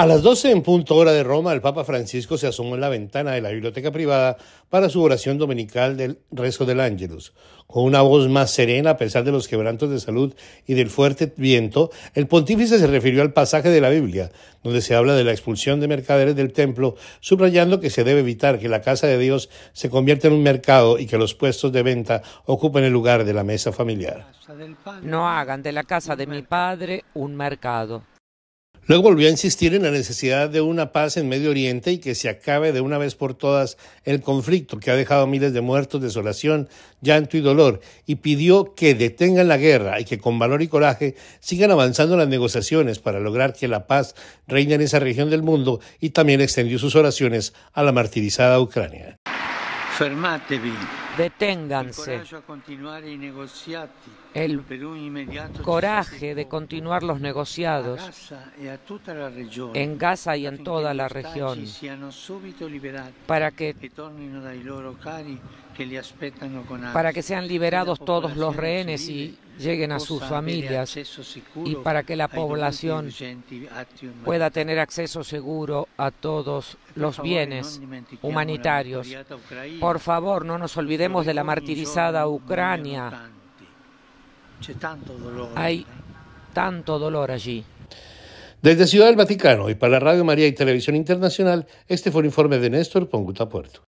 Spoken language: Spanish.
A las 12 en punto hora de Roma, el Papa Francisco se asomó en la ventana de la biblioteca privada para su oración dominical del rezo del Ángelus. Con una voz más serena, a pesar de los quebrantos de salud y del fuerte viento, el pontífice se refirió al pasaje de la Biblia, donde se habla de la expulsión de mercaderes del templo, subrayando que se debe evitar que la casa de Dios se convierta en un mercado y que los puestos de venta ocupen el lugar de la mesa familiar. No hagan de la casa de mi padre un mercado. Luego volvió a insistir en la necesidad de una paz en Medio Oriente y que se acabe de una vez por todas el conflicto que ha dejado miles de muertos, desolación, llanto y dolor, y pidió que detengan la guerra y que con valor y coraje sigan avanzando las negociaciones para lograr que la paz reine en esa región del mundo y también extendió sus oraciones a la martirizada Ucrania. Deténganse. El coraje de continuar los negociados en Gaza y en toda la región para que sean liberados todos los rehenes y lleguen a sus familias y para que la población pueda tener acceso seguro a todos los bienes humanitarios. Por favor, no nos olvidemos de la martirizada Ucrania. Hay eh. tanto dolor allí. Desde Ciudad del Vaticano y para Radio María y Televisión Internacional, este fue el informe de Néstor Ponguta Puerto.